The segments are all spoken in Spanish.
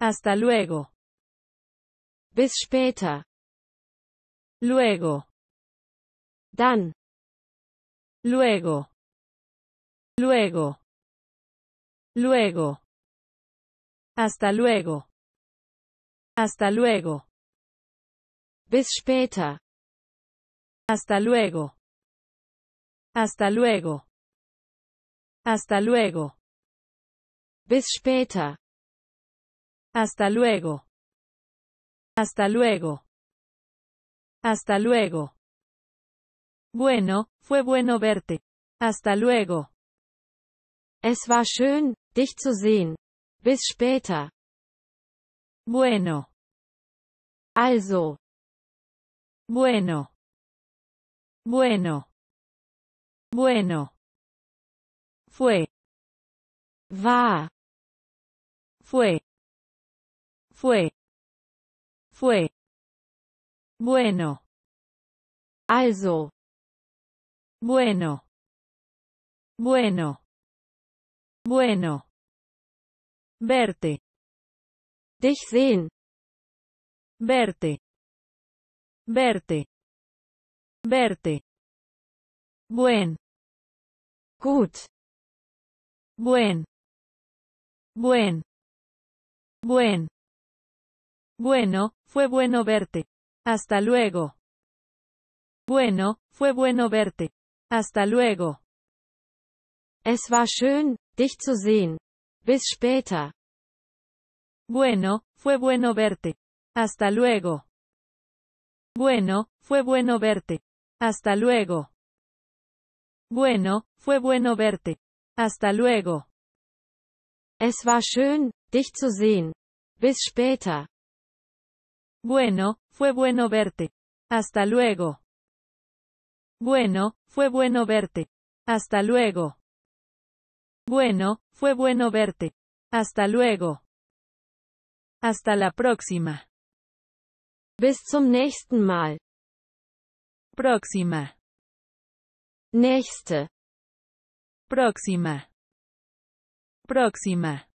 Hasta luego. Bis später. Luego. Dan, Luego. Luego. Luego. Hasta luego. Hasta luego. Bis später. Hasta luego. Hasta luego. Hasta luego. Bis später. Hasta luego. Hasta luego. Hasta luego. Bueno, fue bueno verte. Hasta luego. Es war schön, dich zu sehen. Bis später. Bueno. Also. Bueno. Bueno. Bueno. Fue. Va. Fue. Fue. Fue. Bueno. Also. Bueno. Bueno. Bueno. Verte. Dich sehen. Verte. Verte. Verte. Buen. Gut. Buen. Buen. Buen. Bueno, fue bueno verte. Hasta luego. Bueno, fue bueno verte. Hasta luego. Es war schön, dich zu sehen. Bis später. Bueno, fue bueno verte. Hasta luego. Bueno, fue bueno verte. Hasta luego. Bueno, fue bueno verte. Hasta luego. Es war schön, dich zu sehen. Bis später. Bueno, fue bueno verte. Hasta luego. Bueno, fue bueno verte. Hasta luego. Bueno, fue bueno verte. Hasta luego. Hasta la próxima. Bis zum nächsten Mal. Próxima. Nächste. Próxima. Próxima.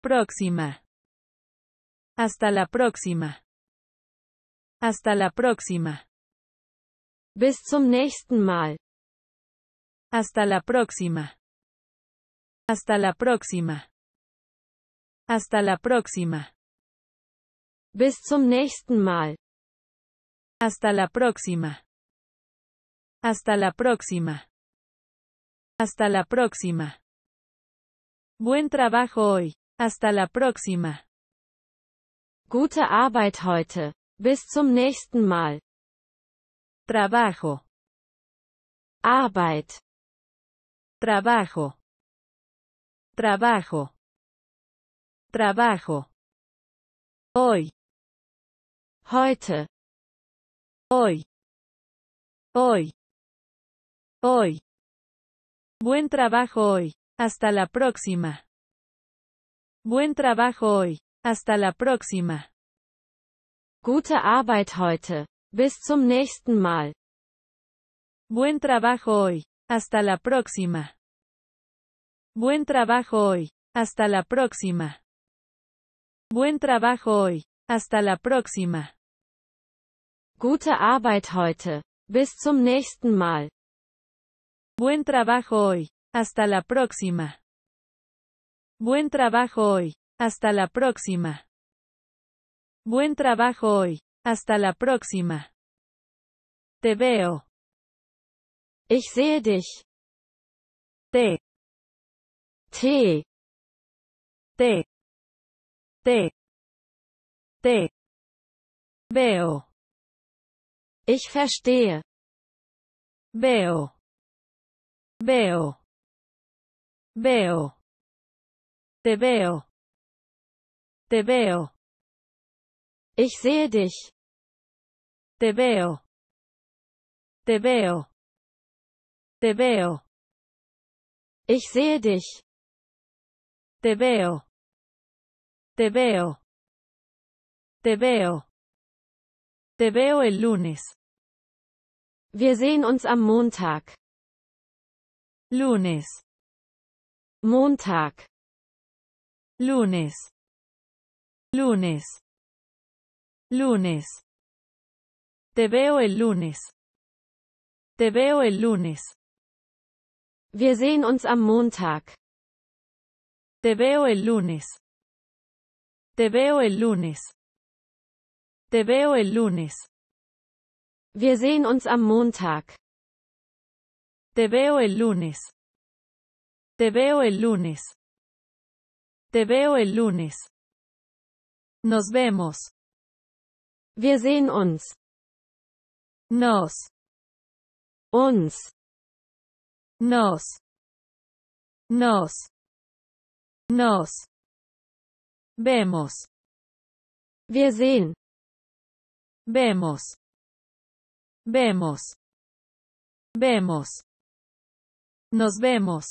Próxima. Hasta la próxima. Hasta la próxima. Bis zum nächsten Mal. Hasta la próxima. Hasta la próxima. Hasta la próxima. Bis zum nächsten Mal. Hasta la próxima. Hasta la próxima. Hasta la próxima. Buen trabajo hoy. Hasta la próxima. Gute Arbeit heute. Bis zum nächsten Mal. Trabajo. Arbeit. Trabajo. Trabajo. Trabajo. Hoy. Heute. Hoy. Hoy. Hoy. Buen trabajo hoy. Hasta la próxima. Buen trabajo hoy. Hasta la próxima. Gute Arbeit heute. Bis zum nächsten Mal. Buen trabajo hoy. Hasta la próxima. Buen trabajo hoy. Hasta la próxima. Buen trabajo hoy. Hasta la próxima. Gute Arbeit heute. Bis zum nächsten Mal. Buen trabajo hoy. Hasta la próxima. Buen trabajo hoy. Hasta la próxima. Buen trabajo hoy. Hasta la próxima. Te veo. Ich sehe dich. Te. T. Te. Te. Te. Veo. Ich verstehe. Veo. Veo. Veo. Te veo. Te veo. Ich sehe dich. Te veo. Te veo. Te veo. Ich sehe dich. Te veo. Te veo. Te veo. Te veo el lunes. Wir sehen uns am Montag. Lunes. Montag. Lunes. lunes, lunes. Te veo el lunes. Te veo el lunes. Wir sehen uns am Montag. Te veo el lunes. Te veo el lunes. Te veo el lunes. Wir sehen uns am Montag. Te veo el lunes. Te veo el lunes. Te veo el lunes. Nos vemos. Wir sehen uns. Nos. Uns. Nos. Nos. Nos. Vemos. Wir sehen. Vemos. Vemos. Vemos. Nos vemos.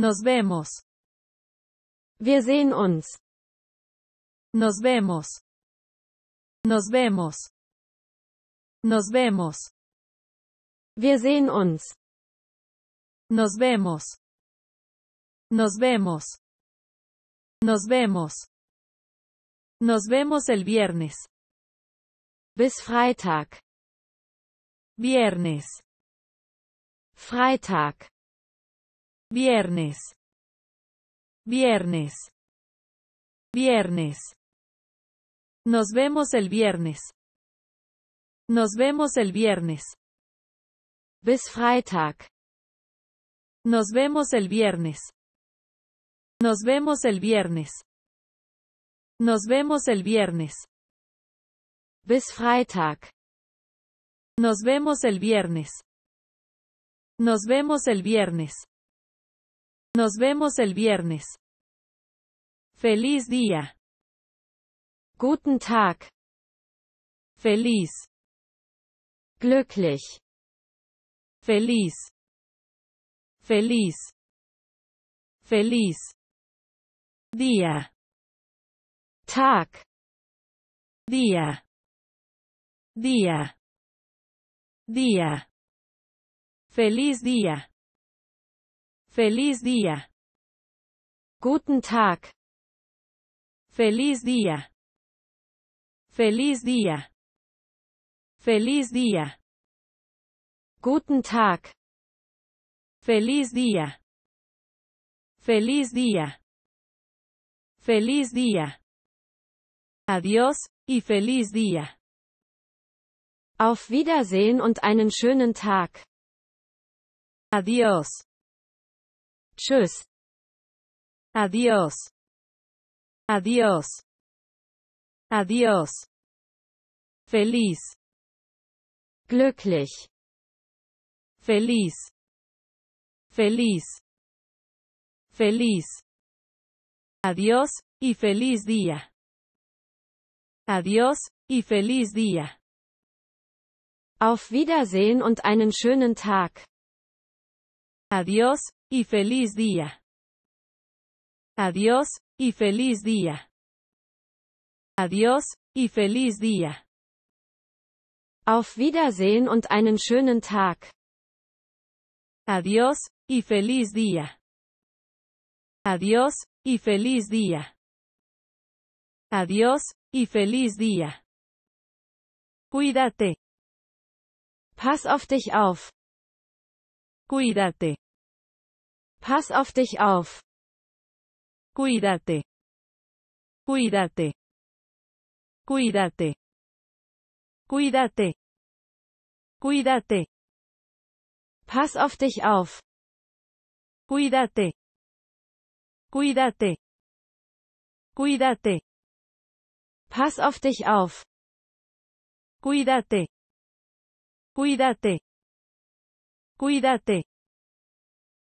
Nos vemos. Wir sehen uns. Nos vemos. Nos vemos. Nos vemos. Wir sehen uns. Nos vemos. Nos vemos. Nos vemos. Nos vemos el viernes. Bis Freitag. Viernes. Freitag. Viernes. Viernes. Viernes. Nos vemos el viernes. Nos vemos el viernes. Bis Freitag. Nos vemos el viernes. Nos vemos el viernes. Nos vemos el viernes. Bis Freitag. Nos vemos el viernes. Nos vemos el viernes. Nos vemos el viernes. Feliz día. Guten Tag. Feliz. Glücklich. Feliz. Feliz. Feliz. Dia. Tag. Dia. Dia. Dia. Feliz dia. Feliz dia. Guten Tag. Feliz dia. Feliz día. Feliz día. Guten Tag. Feliz día. Feliz día. Feliz día. Adiós y feliz día. Auf Wiedersehen und einen schönen Tag. Adiós. Tschüss. Adiós. Adiós. Adios. Feliz. Glücklich. Feliz. Feliz. Feliz. Adios y feliz día. Adios y feliz día. Auf Wiedersehen und einen schönen Tag. Adios y feliz día. Adios y feliz día. Adios y feliz día. Auf Wiedersehen und einen schönen Tag. Adios y feliz día. Adios y feliz día. Adios y feliz día. Cuídate. Pass auf dich auf. Cuídate. Pass auf dich auf. Cuídate. Cuídate. Cuídate. Cuídate. Cuídate. Pass auf dich auf. Cuídate. Cuídate. Cuídate. Pass auf dich auf. Cuídate. Cuídate. Cuídate.